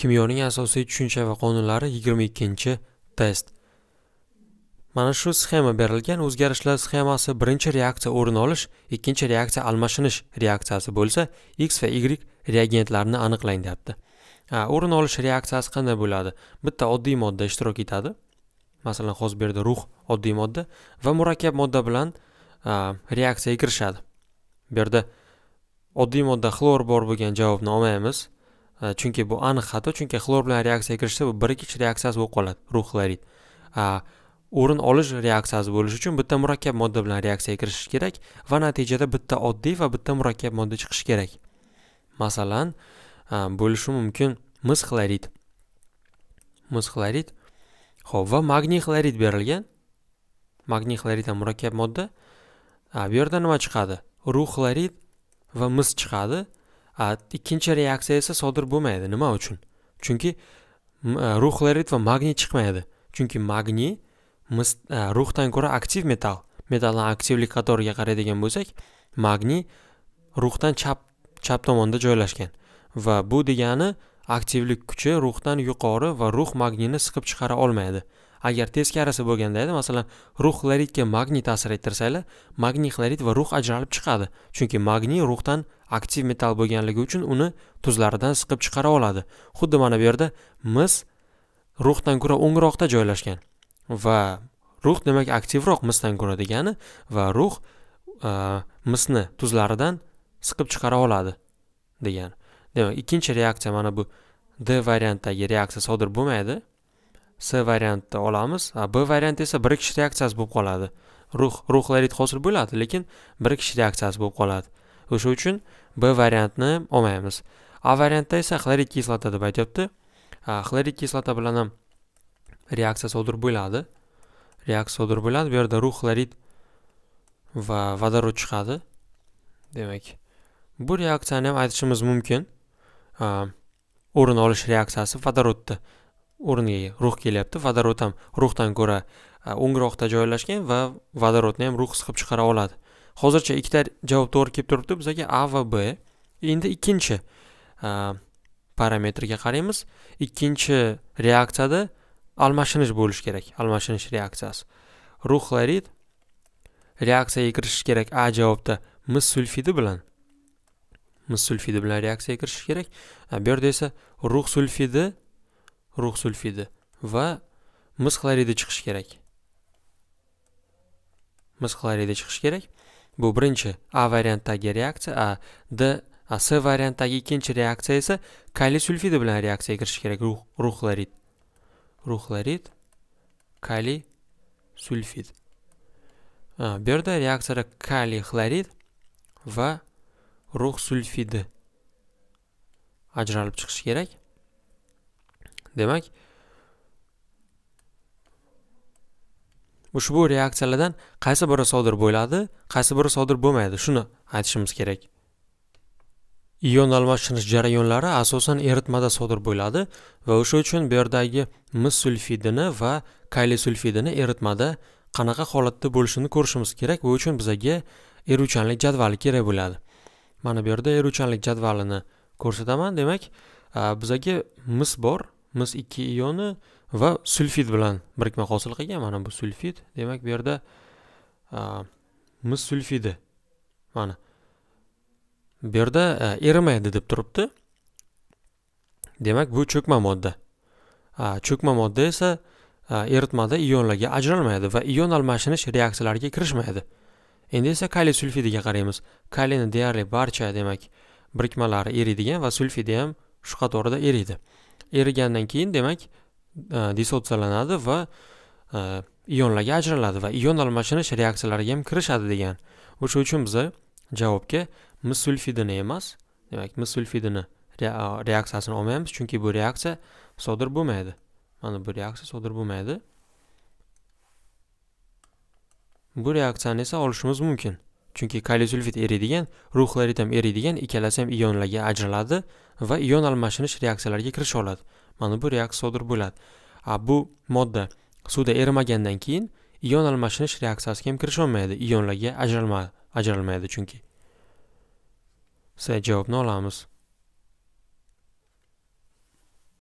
kimyoning asosiy tushuncha va qonunlari 22 test mana shu sxema berilgan o'zgarishlar sxemasi birinchi reaksiya o'rin olish ikkinchi reaksiya almashinish reaksiyasi bo'lsa x va y reagentlarni aniqlang deyapti o'rin olish reaksiyasi qanday bo'ladi bitta oddiy modda ishtirok etadi masalan hozir bu yerda ruh oddiy modda va murakkab modda bilan reaksiyaga kirishadi bu yerda oddiy modda xlor bor bo'lgan javobni olmaymiz chunki bu aniq xato chunki xlor bilan reaksiyaga kirishsa bu birikish reaksiyasi bo'lib qoladi ruh xlorid o'rin olish reaksiyasi bo'lishi uchun bitta murakkab modda bilan reaksiyaga kirishish kerak va natijada bitta oddiy va bitta murakkab modda chiqishi kerak masalan bo'lishi mumkin mis xlorid mis xlorid ho'p va magniy xlorid berilgan magniy xlorid ham murakkab modda bu yerda nima chiqadi ruh xlorid va mis chiqadi ikkinchi reaksiya esa sodir bo'lmaydi nima uchun chunki ruh xlorid va magniy chiqmaydi chunki magniy e, ruhdan ko'ra aktiv metal metalni aktivlik qatoriga qaraydigan bo'lsak magniy ruhdan chap chap tomonda joylashgan va bu degani aktivlik kuchi ruhdan yuqori va ruh magniyni siqib chiqara olmaydi agar teskarisi bo'lganda edi masalan ruh xloridga magniy ta'sir ettirsanglar magniy xlorid va ruh ajralib chiqadi chunki magniy ruhdan aktiv metal bo'lganligi uchun uni tuzlaridan siqib chiqara oladi xuddi mana bu yerda mis ruhdan ko'ra o'ngroqda joylashgan va ruh demak aktivroq misdan ko'ra degani va ruh e, misni tuzlaridan siqib chiqara oladi degani demak ikkinchi reaksiya mana bu d variantdagi reaksiya sodir bo'lmaydi s variantni olamiz b varianti esa bir kishi reaksiyasi bo'lib qoladi ruh ruhlarit hosil bo'ladi lekin bir kishi reaksiyasi bo'lib qoladi o'sha uchun b variantni olmaymiz a variantda esa xlorid kislota deb aytyapti xlorid kislota bilan ham reaksiya sodir bo'ladi reaksiya sodir bo'ladi bu yerda ruh xlorid va vodorod chiqadi demak bu reaksiyani ham aytishimiz mumkin o'rin olish reaksiyasi vodorodda o'rniga ruh kelyapti vodorod ham ruhdan ko'ra o'ngroqda e, joylashgan va vodorodni ham ruh siqib chiqara oladi hozircha ikkita javob to'g'ri kelib turibdi bizlarga a va b endi ikkinchi e, parametrga qaraymiz ikkinchi reaksiyada almashinish bo'lishi kerak almashinish reaksiyasi ruh xlorid reaksiyaga kirishishi kerak a javobda mis sulfidi bilan mis sulfidi bilan reaksiyaga kirishish kerak e, bu yerda esa ruh sulfidi rux sulfidi va mis xloridi chiqishi kerak mis xloridi chiqishi kerak bu birinchi a variantdagi reaksiya a d a c variantdagi ikkinchi reaksiya esa kaliy sulfidi bilan reaksiyaga kirishi kerak ruh rux xlorid rux xlorid kaliy sulfid bu yerda reaksiyada kaliy xlorid va rux sulfidi ajralib chiqishi kerak demak ushbu reaksiyalardan qaysi biri sodir bo'ladi qaysi biri sodir bo'lmaydi shuni aytishimiz kerak ion almashinish jarayonlari asosan eritmada sodir bo'ladi va o'sha uchun bu yerdagi mis sulfidini va kali sulfidini eritmada qanaqa holatda bo'lishini ko'rishimiz kerak bu uchun bizaga eruvchanlik jadvali kerak bo'ladi mana bu yerda eruvchanlik jadvalini ko'rsataman demak bizaga mis bor mis ikki ioni va sulfid bilan birikma hosil qilgan mana bu sulfid demak bu yerda mis sulfidi mana bu yerda erimaydi deb turibdi demak bu cho'kma modda cho'kma modda esa eritmada ionlarga ajralmaydi va ion almashinish reaksiyalariga kirishmaydi endi esa kaliy sulfidiga qaraymiz kaliyni deyarli barcha demak birikmalari eriydigan va sulfidi ham shu qatorida eriydi erigandan keyin demak e, dissotsiyalanadi va e, ionlarga ajraladi va ion almashinish reaksiyalariga ham kirishadi degan o'sha uchun biza javobga mis sulfidini emas demak mis sulfidini reaksiyasini olmaymiz chunki bu reaksiya sodir bo'lmaydi mana bu reaksiya sodir bo'lmaydi bu reaksiyani esa olishimiz mumkin chunki kaliy sulfid eriydigan ruh ham eriydigan ikkalasi ham ionlarga ajraladi va ion almashinish reaksiyalariga kirisha oladi mana bu reaksiya sodir bo'ladi bu modda suvda erimagandan keyin ion almashinish reaksiyasiga ham kirisholmaydi ionlarga ajralmaydi chunki s javobni olamiz